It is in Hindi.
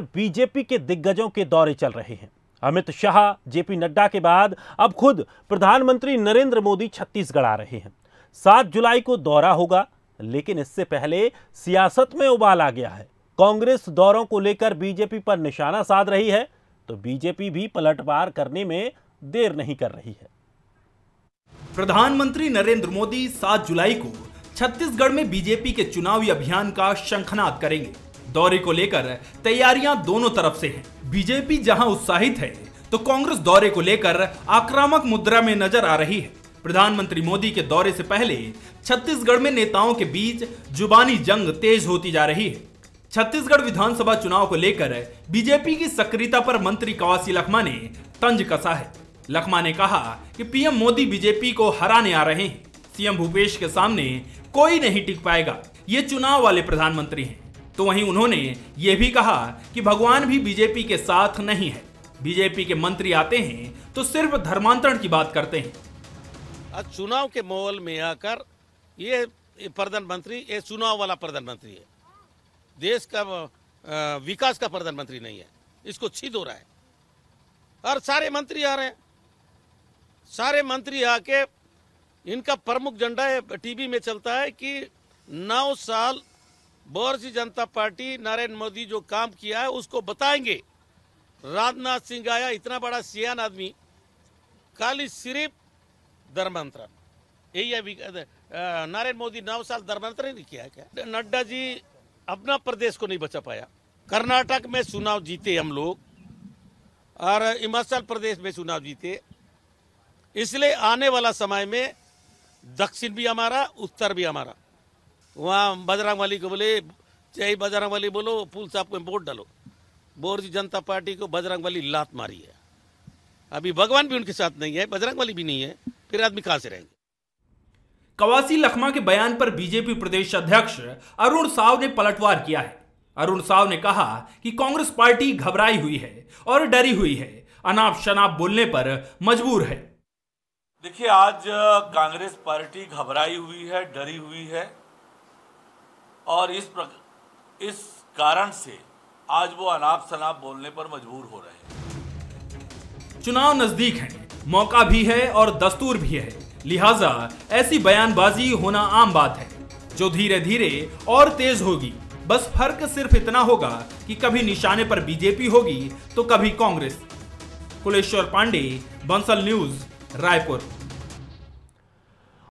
बीजेपी के दिग्गजों के दौरे चल रहे हैं अमित शाह जेपी नड्डा के बाद अब खुद प्रधानमंत्री नरेंद्र मोदी छत्तीसगढ़ आ रहे हैं सात जुलाई को दौरा होगा लेकिन इससे पहले सियासत में उबाल आ गया है कांग्रेस दौरों को लेकर बीजेपी पर निशाना साध रही है तो बीजेपी भी पलटवार करने में देर नहीं कर रही है प्रधानमंत्री नरेंद्र मोदी सात जुलाई को छत्तीसगढ़ में बीजेपी के चुनावी अभियान का शंखनाद करेंगे दौरे को लेकर तैयारियां दोनों तरफ से हैं बीजेपी जहां उत्साहित है तो कांग्रेस दौरे को लेकर आक्रामक मुद्रा में नजर आ रही है प्रधानमंत्री मोदी के दौरे से पहले छत्तीसगढ़ में नेताओं के बीच जुबानी जंग तेज होती जा रही है छत्तीसगढ़ विधानसभा चुनाव को लेकर बीजेपी की सक्रियता पर मंत्री कवासी लखमा ने तंज कसा है लखमा ने कहा कि पीएम मोदी बीजेपी को हराने आ रहे हैं सीएम भूपेश के सामने कोई नहीं टिक पाएगा ये चुनाव वाले प्रधानमंत्री हैं तो वहीं उन्होंने ये भी कहा कि भगवान भी बीजेपी के साथ नहीं है बीजेपी के मंत्री आते हैं तो सिर्फ धर्मांतरण की बात करते हैं आज चुनाव के माहौल में आकर ये प्रधानमंत्री ये चुनाव वाला प्रधानमंत्री है देश का विकास का प्रधानमंत्री नहीं है इसको छीद हो रहा है और सारे मंत्री आ रहे हैं सारे मंत्री आके इनका प्रमुख झंडा टीवी में चलता है कि नौ साल भारतीय जनता पार्टी नरेंद्र मोदी जो काम किया है उसको बताएंगे राजनाथ सिंह आया इतना बड़ा सियान आदमी खाली सिर्फ धर्मांतरण यही अभी नरेंद्र मोदी नौ साल धर्मांतरण ही किया क्या नड्डा जी अपना प्रदेश को नहीं बचा पाया कर्नाटक में चुनाव जीते हम लोग और हिमाचल प्रदेश में चुनाव जीते इसलिए आने वाला समय में दक्षिण भी हमारा उत्तर भी हमारा वहाँ बजरंग वाली को बोले चाहे बजरंग वाली बोलो फूल साहब को वोट डालो बोरजी जनता पार्टी को बजरंग वाली लात मारी है अभी भगवान भी उनके साथ नहीं है बजरंग वाली भी नहीं है फिर आदमी कहाँ से रहेंगे कवासी लखमा के बयान पर बीजेपी प्रदेश अध्यक्ष अरुण साव ने पलटवार किया है अरुण साव ने कहा कि कांग्रेस पार्टी घबराई हुई है और डरी हुई है अनाप शनाप बोलने पर मजबूर है देखिए आज कांग्रेस पार्टी घबराई हुई है डरी हुई है और इस इस कारण से आज वो अनाप शनाप बोलने पर मजबूर हो रहे हैं चुनाव नजदीक है मौका भी है और दस्तूर भी है लिहाजा ऐसी बयानबाजी होना आम बात है जो धीरे धीरे और तेज होगी बस फर्क सिर्फ इतना होगा कि कभी निशाने पर बीजेपी होगी तो कभी कांग्रेस कुलेश्वर पांडे बंसल न्यूज रायपुर